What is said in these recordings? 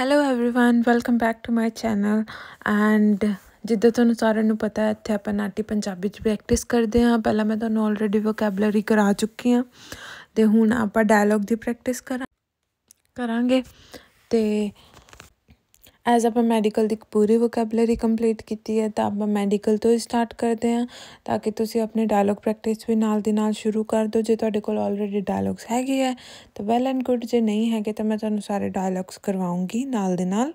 Hello everyone welcome back to my channel and ਜਿੱਦਾਂ ਤੁਹਾਨੂੰ ਸਾਰਿਆਂ ਨੂੰ ਪਤਾ ਹੈ ਇੱਥੇ ਆਪਾਂ ਨਾਟੀ ਪੰਜਾਬੀ ਚ ਪ੍ਰੈਕਟਿਸ ਕਰਦੇ ਹਾਂ ਪਹਿਲਾਂ ਮੈਂ ਤੁਹਾਨੂੰ ਆਲਰੇਡੀ ਵੋਕੈਬਲਰੀ ਕਰਾ ਚੁੱਕੀ ਹਾਂ ਤੇ ਹੁਣ ਆਪਾਂ ਡਾਇਲੌਗ ਦੀ ਪ੍ਰੈਕਟਿਸ ਕਰਾਂਗੇ ਤੇ ਐਜ਼ ਆਪਾਂ ਮੈਡੀਕਲ ਦੀ ਪੂਰੀ ਵੋਕੈਬਲਰੀ ਕੰਪਲੀਟ ਕੀਤੀ ਹੈ ਤਾਂ ਆਪਾਂ ਮੈਡੀਕਲ ਤੋਂ ਸਟਾਰਟ ਕਰਦੇ ਹਾਂ ਤਾਂ ਕਿ ਤੁਸੀਂ ਆਪਣੇ ਡਾਇਲੌਗ ਪ੍ਰੈਕਟਿਸ ਵੀ ਨਾਲ ਦੀ ਨਾਲ ਸ਼ੁਰੂ ਕਰ ਦਿਓ ਜੇ ਤੁਹਾਡੇ ਕੋਲ ਆਲਰੇਡੀ ਡਾਇਲੌਗਸ ਹੈਗੇ ਆ ਤਾਂ ਵੈਲ ਐਂਡ ਗੁੱਡ ਜੇ ਨਹੀਂ ਹੈਗੇ ਤਾਂ ਮੈਂ ਤੁਹਾਨੂੰ ਸਾਰੇ ਡਾਇਲੌਗਸ ਕਰਵਾਉਂਗੀ ਨਾਲ ਦੇ ਨਾਲ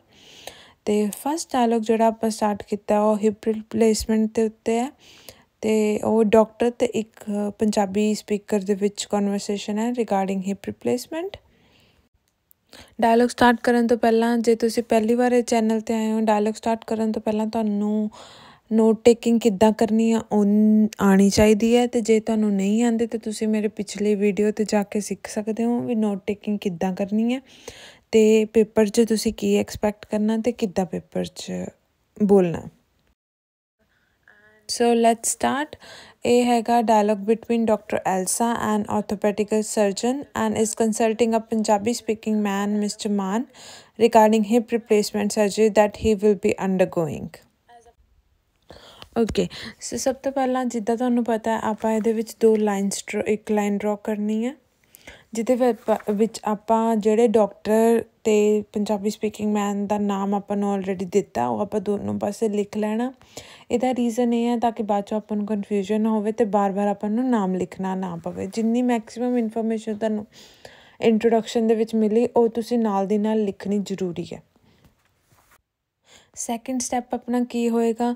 ਤੇ ਫਸਟ ਡਾਇਲੌਗ ਜਿਹੜਾ ਆਪਾਂ ਸਟਾਰਟ ਕੀਤਾ ਉਹ ਹਿਪ ਰਿਪਲੇਸਮੈਂਟ ਤੇ ਉੱਤੇ ਹੈ ਤੇ ਉਹ ਡਾਕਟਰ ਤੇ ਇੱਕ ਪੰਜਾਬੀ ਸਪੀਕਰ ਦੇ ਵਿੱਚ ਕਨਵਰਸੇਸ਼ਨ ਹੈ regarding hip replacement dialogue start ਕਰਨ ਤੋਂ ਪਹਿਲਾਂ ਜੇ ਤੁਸੀਂ ਪਹਿਲੀ ਵਾਰ ਇਹ ਚੈਨਲ ਤੇ ਆਏ ਹੋ ਡਾਇਲੌਗ ਸਟਾਰਟ ਕਰਨ ਤੋਂ ਪਹਿਲਾਂ ਤੁਹਾਨੂੰ ਨੋਟ ਟੇਕਿੰਗ ਕਿੱਦਾਂ ਕਰਨੀ ਆ ਆਣੀ ਚਾਹੀਦੀ ਹੈ ਤੇ ਜੇ ਤੁਹਾਨੂੰ ਨਹੀਂ ਆਂਦੇ ਤੇ ਤੁਸੀਂ ਮੇਰੇ ਪਿਛਲੇ ਵੀਡੀਓ ਤੇ ਜਾ ਕੇ ਸਿੱਖ ਸਕਦੇ ਹੋ ਵੀ ਨੋਟ ਟੇਕਿੰਗ ਕਿੱਦਾਂ ਕਰਨੀ ਹੈ ਤੇ ਪੇਪਰ 'ਚ ਤੁਸੀਂ ਕੀ ਐਕਸਪੈਕਟ ਕਰਨਾ ਤੇ ਕਿੱਦਾਂ ਪੇਪਰ 'ਚ ਬੋਲਣਾ ਸੋ ਲੈਟਸ ਸਟਾਰਟ ਇਹ ਹੈਗਾ dialogue between doctor Elsa and orthopaedical surgeon and is consulting a Punjabi speaking man mister Mann regarding hip replacement surgery that he will be undergoing okay so ਸਭ ਤੋਂ ਪਹਿਲਾਂ ਜਿੱਦਾਂ ਤੁਹਾਨੂੰ ਪਤਾ ਆਪਾਂ ਇਹਦੇ ਵਿੱਚ ਦੋ ਲਾਈਨਸ ਇੱਕ ਲਾਈਨ ਡਰਾ ਕਰਨੀ ਹੈ ਜਿਹਦੇ ਵਿੱਚ ਆਪਾਂ ਜਿਹੜੇ ਡਾਕਟਰ ਤੇ ਪੰਜਾਬੀ ਸਪੀਕਿੰਗ ਮੈਨ ਦਾ ਨਾਮ ਆਪਾਂ ਨੂੰ ਆਲਰੇਡੀ ਦਿੱਤਾ ਉਹ ਆਪਾਂ ਦੋਨੋਂ ਪਾਸੇ ਲਿਖ ਲੈਣਾ ਇਹਦਾ ਰੀਜ਼ਨ ਇਹ ਹੈ ਤਾਂ ਕਿ ਬਾਅਦ 'ਚੋਂ ਆਪਾਂ ਨੂੰ ਕਨਫਿਊਜ਼ਨ ਨਾ ਹੋਵੇ ਤੇ ਬਾਰ-ਬਾਰ ਆਪਾਂ ਨੂੰ ਨਾਮ ਲਿਖਣਾ ਨਾ ਪਵੇ ਜਿੰਨੀ ਮੈਕਸਿਮਮ ਇਨਫੋਰਮੇਸ਼ਨ ਤੁਹਾਨੂੰ ਇੰਟਰੋਡਕਸ਼ਨ ਦੇ ਵਿੱਚ ਮਿਲੀ ਉਹ ਤੁਸੀਂ ਨਾਲ ਦੀ ਨਾਲ ਲਿਖਣੀ ਜ਼ਰੂਰੀ ਹੈ ਸੈਕਿੰਡ ਸਟੈਪ ਆਪਣਾ ਕੀ ਹੋਏਗਾ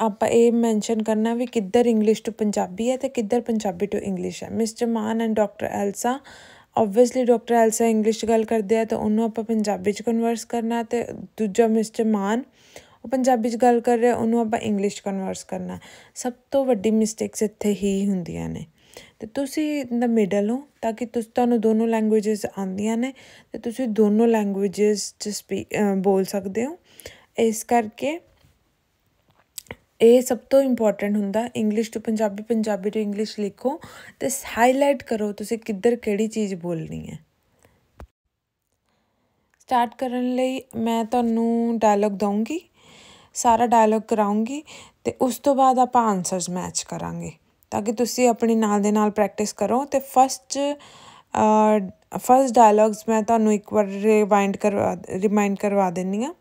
ਆਪਾਂ ਇਹ ਮੈਂਸ਼ਨ ਕਰਨਾ ਵੀ ਕਿੱਧਰ ਇੰਗਲਿਸ਼ ਟੂ ਪੰਜਾਬੀ ਹੈ ਤੇ ਕਿੱਧਰ ਪੰਜਾਬੀ ਟੂ ਇੰਗਲਿਸ਼ ਹੈ mister Mann and doctor Elsa obviously doctor Elsa English ਗੱਲ ਕਰਦੇ ਆ ਤਾਂ ਉਹਨੂੰ ਆਪਾਂ ਪੰਜਾਬੀ 'ਚ ਕਨਵਰਸ ਕਰਨਾ ਤੇ ਦੂਜਾ ਮਿਸਟਰ ਮਾਨ ਉਹ ਪੰਜਾਬੀ 'ਚ ਗੱਲ ਕਰ ਰਿਹਾ ਉਹਨੂੰ ਆਪਾਂ ਇੰਗਲਿਸ਼ ਕਨਵਰਸ ਕਰਨਾ ਸਭ ਤੋਂ ਵੱਡੀ ਮਿਸਟੇਕਸ ਇੱਥੇ ਹੀ ਹੁੰਦੀਆਂ ਨੇ ਤੇ ਤੁਸੀਂ ਇਨ ਦਾ ਮਿਡਲ ਹੋ ਤਾਂ ਕਿ ਤੁਸੀਂ ਤੁਹਾਨੂੰ ਦੋਨੋਂ ਲੈਂਗੁਏਜਸ ਆਉਂਦੀਆਂ ਨੇ ਤੇ ਤੁਸੀਂ ਦੋਨੋਂ ਲੈਂਗੁਏਜਸ 'ਚ ਬੋਲ ਸਕਦੇ ਹੋ ਇਸ ਕਰਕੇ ਇਹ ਸਭ ਤੋਂ ਇੰਪੋਰਟੈਂਟ ਹੁੰਦਾ English to Punjabi Punjabi to English ਲਿਖੋ ਤੇ ਹਾਈਲਾਈਟ ਕਰੋ ਤੁਸੀਂ ਕਿੱਧਰ ਕਿਹੜੀ ਚੀਜ਼ ਬੋਲਣੀ ਹੈ ਸਟਾਰਟ ਕਰਨ ਲਈ ਮੈਂ ਤੁਹਾਨੂੰ ਡਾਇਲੌਗ ਦਵਾਂਗੀ ਸਾਰਾ ਡਾਇਲੌਗ ਕਰਾਉਂਗੀ ਤੇ ਉਸ ਤੋਂ ਬਾਅਦ ਆਪਾਂ ਆਨਸਰਸ ਮੈਚ ਕਰਾਂਗੇ ਤਾਂ ਕਿ ਤੁਸੀਂ ਆਪਣੇ ਨਾਲ ਦੇ ਨਾਲ ਪ੍ਰੈਕਟਿਸ ਕਰੋ ਤੇ ਫਸਟ ਫਸਟ ਡਾਇਲੌਗਸ ਮੈਂ ਤੁਹਾਨੂੰ ਇੱਕ ਵਾਰ ਰਿਵਾਈਂਡ ਕਰਵਾ ਰਿਮਾਈਂਡ ਕਰਵਾ ਦਿੰਨੀ ਆ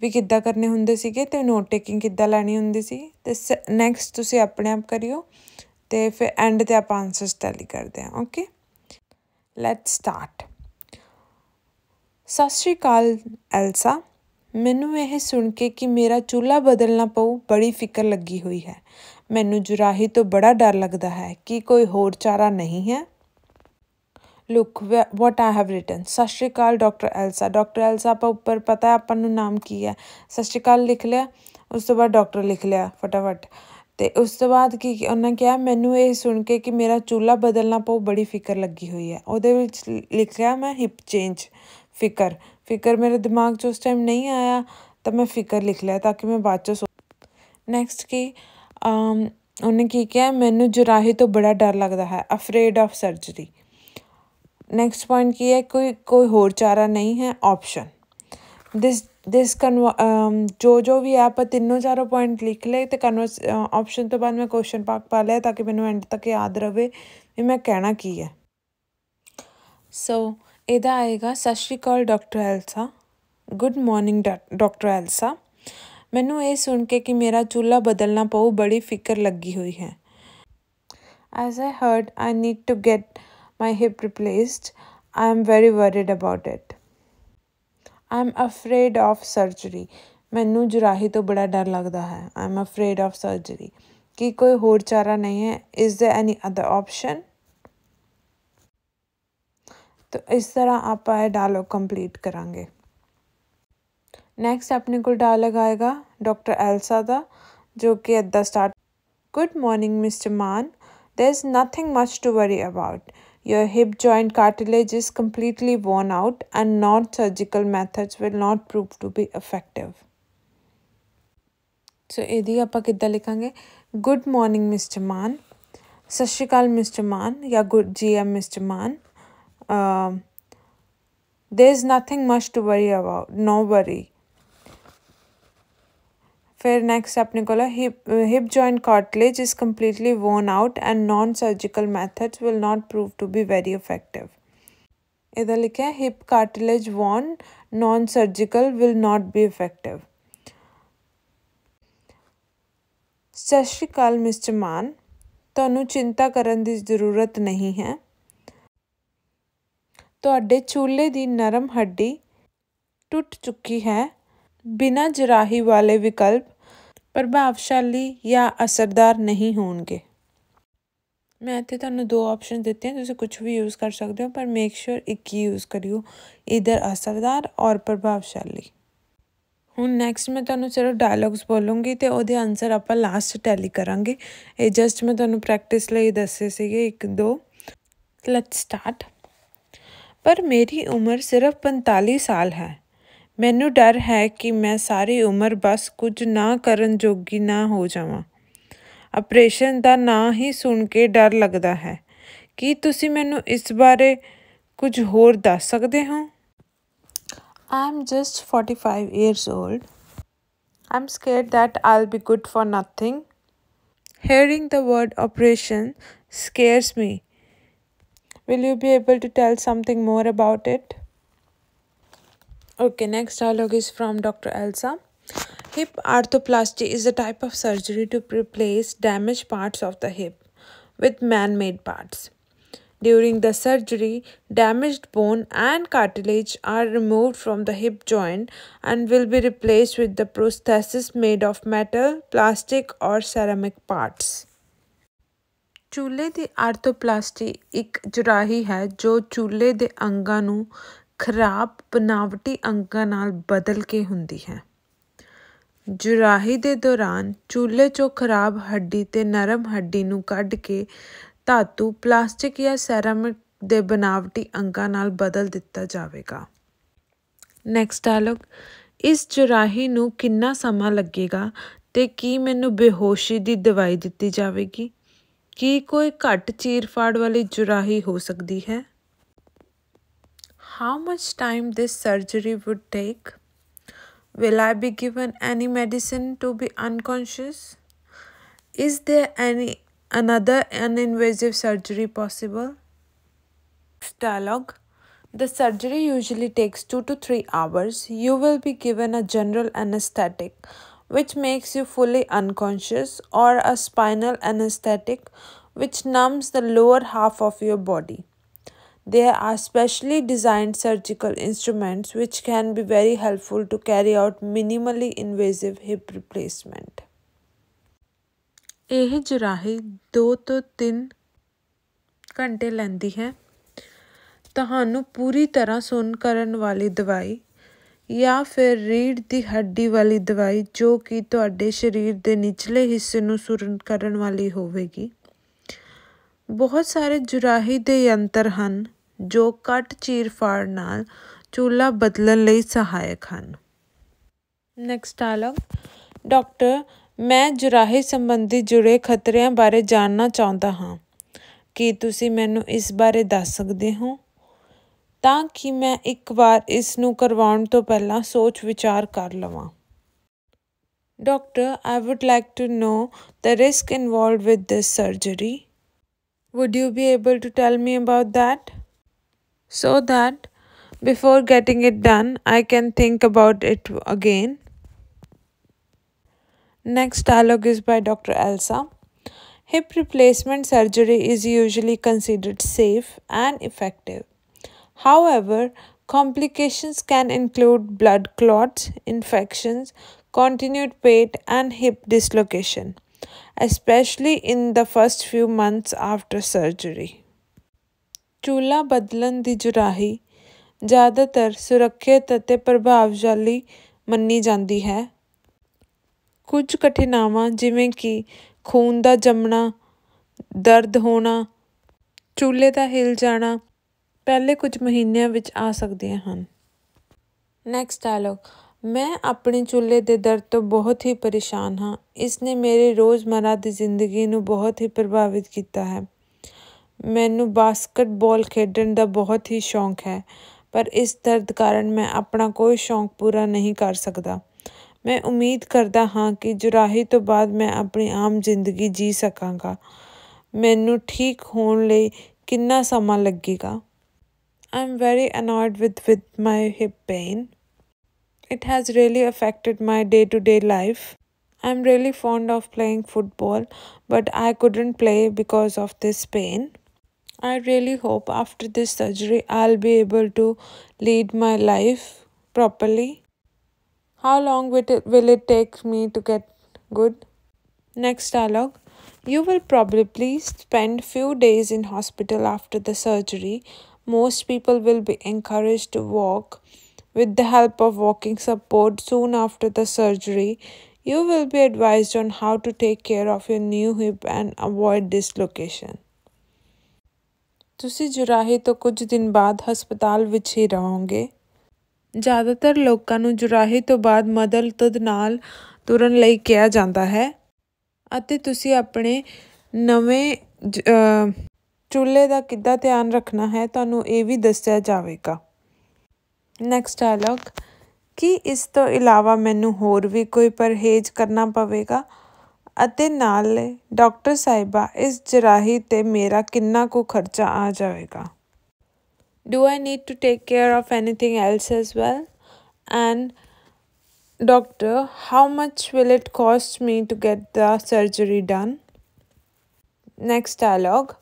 ਵੀ ਕਿੱਦਾਂ ਕਰਨੇ ਹੁੰਦੇ ਸੀਗੇ ਤੇ ਨੋਟ ਟੇਕਿੰਗ ਕਿੱਦਾਂ ਲੈਣੀ ਹੁੰਦੀ ਸੀ ਤੇ ਨੈਕਸਟ ਤੁਸੀਂ ਆਪਣੇ ਆਪ ਕਰਿਓ ਤੇ ਫਿਰ ਐਂਡ ਤੇ ਆਪਾਂ ਆਨਸਰਸ ਟੈਲੀ ਕਰਦੇ ਹਾਂ ਓਕੇ ਲੈਟਸ ਸਟਾਰਟ ਸਤਿ ਸ਼੍ਰੀ ਅਕਾਲ ਐਲਸਾ ਮੈਨੂੰ ਇਹ ਸੁਣ ਕੇ ਕਿ ਮੇਰਾ ਚੁੱਲ੍ਹਾ ਬਦਲਣਾ ਪਊ ਬੜੀ ਫਿਕਰ ਲੱਗੀ ਹੋਈ ਹੈ ਮੈਨੂੰ ਜੁਰਾਹੀ ਤੋਂ ਬੜਾ ਡਰ ਲੱਗਦਾ ਹੈ ਕਿ ਕੋਈ ਹੋਰ ਚਾਰਾ ਨਹੀਂ ਹੈ look what I have written Sat Sri Akal doctor ਐਲਸਾ doctor ਐਲਸਾ ਆਪਾਂ ਉੱਪਰ ਪਤਾ ਆਪਾਂ ਨੂੰ ਨਾਮ ਕੀ ਹੈ ਸਤਿ ਸ਼੍ਰੀ ਅਕਾਲ ਲਿਖ ਲਿਆ ਉਸ ਤੋਂ ਬਾਅਦ ਡਾਕਟਰ ਲਿਖ ਲਿਆ ਫਟਾਫਟ ਤੇ ਉਸ ਤੋਂ ਬਾਅਦ ਕੀ ਉਹਨਾਂ ਕਿਹਾ ਮੈਨੂੰ ਇਹ ਸੁਣ ਕੇ ਕਿ ਮੇਰਾ ਚੂਲਾ ਬਦਲਣਾ ਪਊ ਬੜੀ ਫਿਕਰ ਲੱਗੀ ਹੋਈ ਹੈ ਉਹਦੇ ਵਿੱਚ ਲਿਖਿਆ ਮੈਂ ਹਿਪ ਚੇਂਜ ਫਿਕਰ ਫਿਕਰ ਮੇਰੇ ਦਿਮਾਗ 'ਚ ਉਸ ਟਾਈਮ ਨਹੀਂ ਆਇਆ ਤਾਂ ਮੈਂ ਫਿਕਰ ਲਿਖ ਲਿਆ ਤਾਂ ਕਿ ਮੈਂ ਬਾਅਦ 'ਚ ਨੈਕਸਟ ਕੀ ਉਹਨੇ ਕੀ ਕਿਹਾ ਮੈਨੂੰ ਜੁਰਾਹੇ ਤੋਂ ਬੜਾ ਡਰ ਲੱਗਦਾ ਹੈ afraid of surgery next point ਕੀ ਹੈ ਕੋਈ ਕੋਈ ਹੋਰ ਚਾਰਾ ਨਹੀਂ ਹੈ ਆਪਸ਼ਨ ਦਿਸ ਦਿਸ ਜੋ ਜੋ ਵੀ ਆਪਾਂ ਤਿੰਨੋਂ ਚਾਰੋਂ ਪੁਆਇੰਟ ਲਿਖ ਲਏ ਤੇ ਕਨਵਰਸ ਆਪਸ਼ਨ ਤੋਂ ਬਾਅਦ ਮੈਂ ਕੁਐਸਚਨ ਪਾਕ ਪਾ ਲਿਆ ਤਾਂ ਕਿ ਮੈਨੂੰ ਐਂਡ ਤੱਕ ਯਾਦ ਰਵੇ ਵੀ ਮੈਂ ਕਹਿਣਾ ਕੀ ਹੈ ਸੋ ਇਹਦਾ ਆਏਗਾ Sat Sri Akal doctor Elsa good morning doctor Elsa ਮੈਨੂੰ ਇਹ ਸੁਣ ਕੇ ਕਿ ਮੇਰਾ ਚੁੱਲ੍ਹਾ ਬਦਲਣਾ ਪਊ ਬੜੀ ਫਿਕਰ ਲੱਗੀ ਹੋਈ ਹੈ as I heard I need to get my hip replaced. I am very worried about it. I am afraid of surgery. ਮੈਨੂੰ ਜੁਰਾਹੀ ਤੋਂ ਬੜਾ ਡਰ ਲੱਗਦਾ ਹੈ I am afraid of surgery ਕੀ ਕੋਈ ਹੋਰ ਚਾਰਾ ਨਹੀਂ ਹੈ is there any other option ਤੋ ਇਸ ਤਰ੍ਹਾਂ ਆਪਾਂ ਇਹ ਡਾਇਲੋਗ ਕੰਪਲੀਟ ਕਰਾਂਗੇ ਨੈਕਸਟ ਆਪਣੇ ਕੋਲ ਡਾਇਲੋਗ ਆਏਗਾ ਡਾਕਟਰ ਐਲਸਾ ਦਾ ਜੋ ਕਿ at the start good morning mister Mann there is nothing much to worry about. Your hip joint cartilage is completely worn out and non-surgical methods will not prove to be effective. So, ਇਹਦੀ ਆਪਾਂ ਕਿੱਦਾਂ ਲਿਖਾਂਗੇ Good morning, Mister Mann Sat Mister Akal mister good. ਜਾਂ good G M there is nothing much to worry about no worry ਫਿਰ next ਆਪਣੇ ਕੋਲ hip hip joint cartilage is completely worn out and non surgical methods will not prove to be very effective ਇਹਦਾ ਲਿਖਿਆ hip cartilage worn non surgical will not be effective surgical mister Mann ਤੁਹਾਨੂੰ ਚਿੰਤਾ ਕਰਨ ਦੀ ਜ਼ਰੂਰਤ ਨਹੀਂ ਹੈ ਤੁਹਾਡੇ ਚੂਲੇ ਦੀ ਨਰਮ ਹੱਡੀ ਟੁੱਟ ਚੁੱਕੀ ਹੈ ਬਿਨਾਂ ਜਰਾਹੀ ਵਾਲੇ ਵਿਕਲਪ ਪ੍ਰਭਾਵਸ਼ਾਲੀ ਜਾਂ ਅਸਰਦਾਰ ਨਹੀਂ ਹੋਣਗੇ ਮੈਂ ਇੱਥੇ ਤੁਹਾਨੂੰ ਦੋ ਆਪਸ਼ਨ ਦਿੱਤੇ ਤੁਸੀਂ ਕੁਝ ਵੀ ਯੂਜ਼ ਕਰ ਸਕਦੇ ਹੋ ਪਰ ਮੇਕ ਸ਼ੋਰ ਇੱਕ ਹੀ ਯੂਜ਼ ਕਰਿਓ ਇਧਰ ਅਸਰਦਾਰ ਔਰ ਪ੍ਰਭਾਵਸ਼ਾਲੀ ਹੁਣ ਨੈਕਸਟ ਮੈਂ ਤੁਹਾਨੂੰ ਸਿਰਫ ਡਾਇਲੌਗਸ ਬੋਲੂੰਗੀ ਤੇ ਉਹਦੇ ਆਨਸਰ ਆਪਾਂ ਲਾਸਟ ਟੈਲੀ ਕਰਾਂਗੇ ਇਹ ਜਸਟ ਮੈਂ ਤੁਹਾਨੂੰ ਪ੍ਰੈਕਟਿਸ ਲਈ ਦੱਸੇ ਸੀਗੇ ਇੱਕ ਦੋ ਲੈਟਸ ਸਟਾਰਟ ਪਰ ਮੇਰੀ ਉਮਰ ਸਿਰਫ 45 ਸਾਲ ਹੈ ਮੈਨੂੰ ਡਰ ਹੈ ਕਿ ਮੈਂ ਸਾਰੀ ਉਮਰ ਬਸ ਕੁਝ ਨਾ ਕਰਨ ਜੋਗੀ ਨਾ ਹੋ ਜਾਵਾਂ ਆਪਰੇਸ਼ਨ ਦਾ ਨਾਂ ਹੀ ਸੁਣ ਕੇ ਡਰ ਲੱਗਦਾ ਹੈ ਕੀ ਤੁਸੀਂ ਮੈਨੂੰ ਇਸ ਬਾਰੇ ਕੁਝ ਹੋਰ ਦੱਸ ਸਕਦੇ ਹੋ I'm just 45 years old I am scared that all be good for nothing hearing the word operation scares me will you be able to tell something more about it Okay, next dialogue is from Dr. Elsa. Hip arthroplasty is a type of surgery to replace damaged parts of the hip with man-made parts. During the surgery, damaged bone and cartilage are removed from the hip joint and will be replaced with the prosthesis made of metal, plastic or ceramic parts. ਚੂਲੇ ਦੀ arthroplasty ਇੱਕ ਜੁਰਾਹੀ ਹੈ ਜੋ ਚੂਲੇ ਦੇ ਅੰਗਾਂ ਨੂੰ ਖਰਾਬ ਬਨਾਵਟੀ ਅੰਗਾਂ ਨਾਲ ਬਦਲ ਕੇ ਹੁੰਦੀ ਹੈ ਜੁਰਾਹੀ ਦੇ ਦੌਰਾਨ ਚੂਲੇ 'ਚੋਂ ਖਰਾਬ ਹੱਡੀ ਤੇ ਨਰਮ ਹੱਡੀ ਨੂੰ ਕੱਢ ਕੇ ਧਾਤੂ ਪਲਾਸਟਿਕ ਜਾਂ ਸੈਰਾਮਿਕ ਦੇ ਬਨਾਵਟੀ ਅੰਗਾਂ ਨਾਲ ਬਦਲ ਦਿੱਤਾ ਜਾਵੇਗਾ ਨੈਕਸਟ ਡਾਇਲੌਗ ਇਸ ਜੁਰਾਹੀ ਨੂੰ ਕਿੰਨਾ ਸਮਾਂ ਲੱਗੇਗਾ ਤੇ ਕੀ ਮੈਨੂੰ ਬੇਹੋਸ਼ੀ ਦੀ ਦਵਾਈ ਦਿੱਤੀ ਜਾਵੇਗੀ ਕੀ ਕੋਈ ਘੱਟ ਚੀਰਫਾੜ ਵਾਲੀ ਜੁਰਾਹੀ ਹੋ ਸਕਦੀ ਹੈ how much time this surgery would take? Will I be given any medicine to be unconscious? Is there any another uninvasive surgery possible? Dialogue The surgery usually takes 2 to 3 hours. You will be given a general anesthetic which makes you fully unconscious or a spinal anesthetic which numbs the lower half of your body. There are specially designed surgical instruments which can be very helpful to carry out minimally invasive hip replacement. ਇਹ ਜਰਾਹੀ 2 ਤੋਂ 3 ਘੰਟੇ ਲੈਂਦੀ ਹੈ ਤੁਹਾਨੂੰ ਪੂਰੀ ਤਰ੍ਹਾਂ ਸੁੰਨ ਕਰਨ ਵਾਲੀ ਦਵਾਈ ਜਾਂ ਫਿਰ ਰੀੜ ਦੀ ਹੱਡੀ ਵਾਲੀ ਦਵਾਈ ਜੋ ਕਿ ਤੁਹਾਡੇ ਸਰੀਰ ਦੇ ਨਿਚਲੇ ਹਿੱਸੇ ਨੂੰ ਸੁਰਨ ਕਰਨ ਵਾਲੀ ਹੋਵੇਗੀ ਬਹੁਤ ਸਾਰੇ ਜੁਰਾਹੀ ਦੇ ਯੰਤਰ ਹਨ ਜੋ ਘੱਟ ਚੀਰਫਾੜ ਨਾਲ ਚੂਲਾ ਬਦਲਣ ਲਈ ਸਹਾਇਕ ਹਨ ਨੈਕਸਟ ਡਾਇਲੌਗ ਡਾਕਟਰ ਮੈਂ ਜੁਰਾਹੇ ਸੰਬੰਧੀ ਜੁੜੇ ਖਤਰਿਆਂ ਬਾਰੇ ਜਾਣਨਾ ਚਾਹੁੰਦਾ ਹਾਂ ਕੀ ਤੁਸੀਂ ਮੈਨੂੰ ਇਸ ਬਾਰੇ ਦੱਸ ਸਕਦੇ ਹੋ ਤਾਂ ਕਿ ਮੈਂ ਇੱਕ ਵਾਰ ਇਸ ਨੂੰ ਕਰਵਾਉਣ ਤੋਂ ਪਹਿਲਾਂ ਸੋਚ ਵਿਚਾਰ ਕਰ ਲਵਾਂ doctor I would like to know the risk involved with this surgery would you be able to tell me about that so that before getting it done, I can think about it again. Next dialogue is by Dr. Elsa. Hip replacement surgery is usually considered safe and effective. However, complications can include blood clots, infections, continued pain, and hip dislocation, especially in the first few months after surgery. ਚੂਲਾ ਬਦਲਣ ਦੀ ਜੁਰਾਹੀ ਜ਼ਿਆਦਾਤਰ ਸੁਰੱਖਿਅਤ ਅਤੇ ਪ੍ਰਭਾਵਸ਼ਾਲੀ ਮੰਨੀ ਜਾਂਦੀ ਹੈ। ਕੁਝ ਕਠਿਨਾਵਾਂ ਜਿਵੇਂ ਕਿ ਖੂਨ ਦਾ ਜੰਮਣਾ, ਦਰਦ ਹੋਣਾ, ਚੂਲੇ ਦਾ ਹਿਲ ਜਾਣਾ ਪਹਿਲੇ ਕੁਝ ਮਹੀਨਿਆਂ ਵਿੱਚ ਆ ਸਕਦੀਆਂ ਹਨ। ਨੈਕਸਟ ਡਾਇਲੋਗ ਮੈਂ ਆਪਣੇ ਚੂਲੇ ਦੇ ਦਰਦ ਤੋਂ ਬਹੁਤ ਹੀ ਪਰੇਸ਼ਾਨ ਹਾਂ। ਇਸ ਨੇ ਮੇਰੇ ਰੋਜ਼ਮਰਾ ਦੀ ਜ਼ਿੰਦਗੀ ਨੂੰ ਬਹੁਤ ਹੀ ਪ੍ਰਭਾਵਿਤ ਕੀਤਾ ਹੈ। ਮੈਨੂੰ ਬਾਸਕਟਬਾਲ ਖੇਡਣ ਦਾ ਬਹੁਤ ਹੀ ਸ਼ੌਂਕ ਹੈ ਪਰ ਇਸ ਦਰਦ ਕਾਰਨ ਮੈਂ ਆਪਣਾ ਕੋਈ ਸ਼ੌਂਕ ਪੂਰਾ ਨਹੀਂ ਕਰ ਸਕਦਾ ਮੈਂ ਉਮੀਦ ਕਰਦਾ ਹਾਂ ਕਿ ਜੁਰਾਹੀ ਤੋਂ ਬਾਅਦ ਮੈਂ ਆਪਣੀ ਆਮ ਜ਼ਿੰਦਗੀ ਜੀ ਸਕਾਂਗਾ ਮੈਨੂੰ ਠੀਕ ਹੋਣ ਲਈ ਕਿੰਨਾ ਸਮਾਂ ਲੱਗੇਗਾ I am very annoyed with with my hip pain has really affected my day to day life I am really fond of playing football but I couldn't play because of this pain I really hope after this surgery I'll be able to lead my life properly. How long will it, will it take me to get good? Next dialogue. You will probably spend few days in hospital after the surgery. Most people will be encouraged to walk with the help of walking support soon after the surgery. You will be advised on how to take care of your new hip and avoid dislocation. ਤੁਸੀਂ ਜੁਰਾਹੇ ਤੋਂ ਕੁਝ ਦਿਨ ਬਾਅਦ ਹਸਪਤਾਲ ਵਿੱਚ ਹੀ ਰਹੋਗੇ ਜ਼ਿਆਦਾਤਰ ਲੋਕਾਂ ਨੂੰ ਜੁਰਾਹੇ ਤੋਂ ਬਾਅਦ ਮਦਲ ਤਦ ਨਾਲ ਤੁਰਨ ਲਈ ਕਿਹਾ ਜਾਂਦਾ ਹੈ ਅਤੇ ਤੁਸੀਂ ਆਪਣੇ ਨਵੇਂ ਚੁੱਲ੍ਹੇ ਦਾ ਕਿੱਦਾਂ ਧਿਆਨ ਰੱਖਣਾ ਹੈ ਤੁਹਾਨੂੰ ਇਹ ਵੀ ਦੱਸਿਆ ਜਾਵੇਗਾ ਨੈਕਸਟ ਡਾਇਲੌਗ ਕੀ ਇਸ ਤੋਂ ਇਲਾਵਾ ਮੈਨੂੰ ਹੋਰ ਵੀ ਕੋਈ ਪਰਹੇਜ਼ ਕਰਨਾ ਪਵੇਗਾ ਅਤੇ ਨਾਲ ਡਾਕਟਰ ਸਾਹਿਬਾ ਇਸ ਜਰਾਹੀ ਤੇ ਮੇਰਾ ਕਿੰਨਾ ਕੁ ਖਰਚਾ ਆ ਜਾਵੇਗਾ do I need to take care of anything else as well and doctor how much will it cost me to get the surgery done next dialogue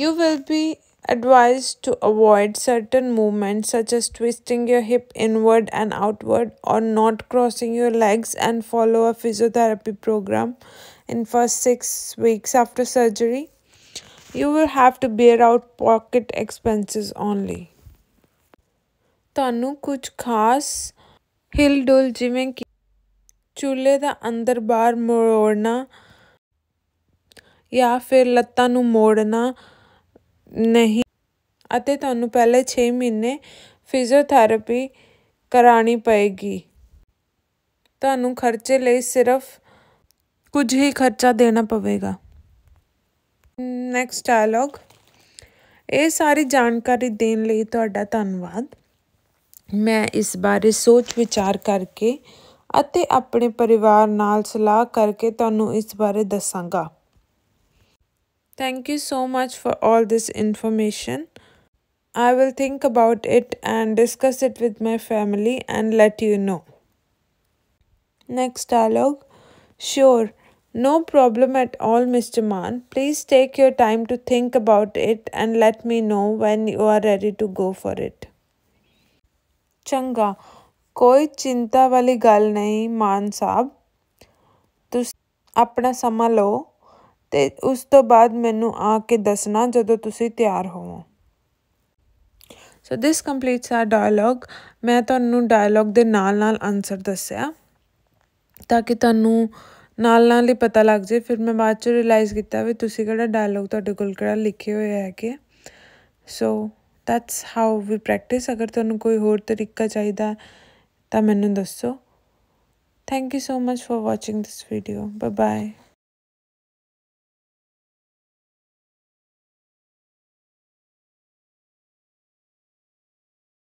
you will be advised to avoid certain movements such as twisting your hip inward and outward or not crossing your legs and follow a physiotherapy program in first 6 weeks after surgery you will have to bear out pocket expenses only ਤੁਹਾਨੂੰ ਕੁਝ ਖਾਸ ਹਿਲ ਡੁਲ ਜਿਵੇਂ ਕਿ ਚੁੱਲ੍ਹੇ ਦਾ ਅੰਦਰ ਬਾਹਰ ਮੋੜਨਾ ਜਾਂ ਫਿਰ ਲੱਤਾਂ ਨੂੰ ਮੋੜਨਾ ਨਹੀਂ ਅਤੇ ਤੁਹਾਨੂੰ ਪਹਿਲੇ 6 ਮਹੀਨੇ ਫਿਜ਼ੀਓਥੈਰੇਪੀ ਕਰਾਣੀ ਪਏਗੀ ਤੁਹਾਨੂੰ ਖਰਚੇ ਲਈ ਸਿਰਫ ਕੁਝ ਹੀ ਖਰਚਾ ਦੇਣਾ ਪਵੇਗਾ ਨੈਕਸਟ ਡਾਇਲੌਗ ਇਹ ਸਾਰੀ ਜਾਣਕਾਰੀ ਦੇਣ ਲਈ ਤੁਹਾਡਾ ਧੰਨਵਾਦ ਮੈਂ ਇਸ ਬਾਰੇ ਸੋਚ ਵਿਚਾਰ ਕਰਕੇ ਅਤੇ ਆਪਣੇ ਪਰਿਵਾਰ ਨਾਲ ਸਲਾਹ ਕਰਕੇ ਤੁਹਾਨੂੰ ਇਸ ਬਾਰੇ ਦੱਸਾਂਗਾ Thank you so much for all this information. I will think about it and discuss it with my family and let you know. Next dialogue. Sure, no problem at all, Mr. Mann. Please take your time to think about it and let me know when you are ready to go for it. Changa, ਕੋਈ chinta ਵਾਲੀ ਗੱਲ ਨਹੀਂ ਮਾਨ ਸਾਹਿਬ ਤੁਸੀਂ ਆਪਣਾ ਸਮਾਂ ਤੇ ਉਸ ਤੋਂ ਬਾਅਦ ਮੈਨੂੰ ਆ ਕੇ ਦੱਸਣਾ ਜਦੋਂ ਤੁਸੀਂ ਤਿਆਰ ਹੋਵੋ so this completes our dialogue ਮੈਂ ਤੁਹਾਨੂੰ ਡਾਇਲੌਗ ਦੇ ਨਾਲ ਨਾਲ ਆਨਸਰ ਦੱਸਿਆ ਤਾਂ ਕਿ ਤੁਹਾਨੂੰ ਨਾਲ ਨਾਲ ਹੀ ਪਤਾ ਲੱਗ ਜੇ ਫਿਰ ਮੈਂ ਬਾਅਦ ਚ ਰਿਅਲਾਈਜ਼ ਕੀਤਾ ਵੀ ਤੁਸੀਂ ਕਿਹੜਾ ਡਾਇਲੌਗ ਤੁਹਾਡੇ ਕੋਲ ਕਿਹੜਾ ਲਿਖੇ ਹੋਏ ਕਿ so that's how we practice ਅਗਰ ਤੁਹਾਨੂੰ ਕੋਈ ਹੋਰ ਤਰੀਕਾ ਚਾਹੀਦਾ ਤਾਂ ਮੈਨੂੰ ਦੱਸੋ thank you so much for watching this video bye bye